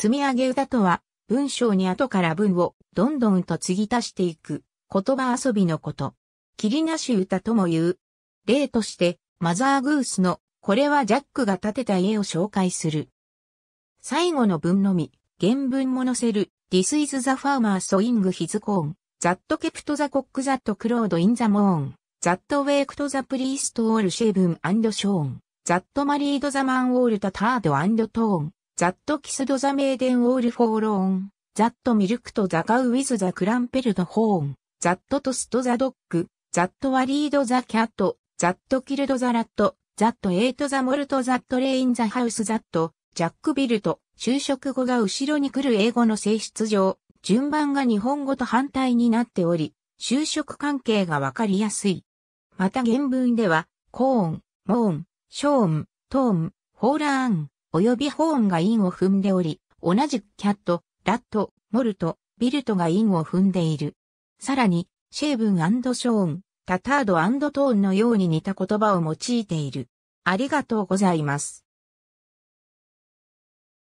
積み上げ歌とは、文章に後から文をどんどんと継ぎ足していく言葉遊びのこと。霧なし歌とも言う。例として、マザーグースのこれはジャックが建てた家を紹介する。最後の文のみ、原文も載せる This is the farmer sowing his corn, that kept the cock that crowed in the m o o n that waked the priest all shaven and shorn, that married the man all tattered and torn, ザットキスドザメーデンオールフォーローン、ザットミルクとザカウウィズザクランペルドホーン、ザットトストザドッグ、ザットワリードザキャット、ザットキルドザラット、ザットエイトザモルトザットレインザハウスザット、ジャックビルト、就職後が後ろに来る英語の性質上、順番が日本語と反対になっており、就職関係がわかりやすい。また原文では、コーン、モーン、ショーン、トーン、ホーラーン、及びホーンが韻を踏んでおり、同じくキャット、ラット、モルト、ビルトが韻を踏んでいる。さらに、シェーブンショーン、タタードトーンのように似た言葉を用いている。ありがとうございます。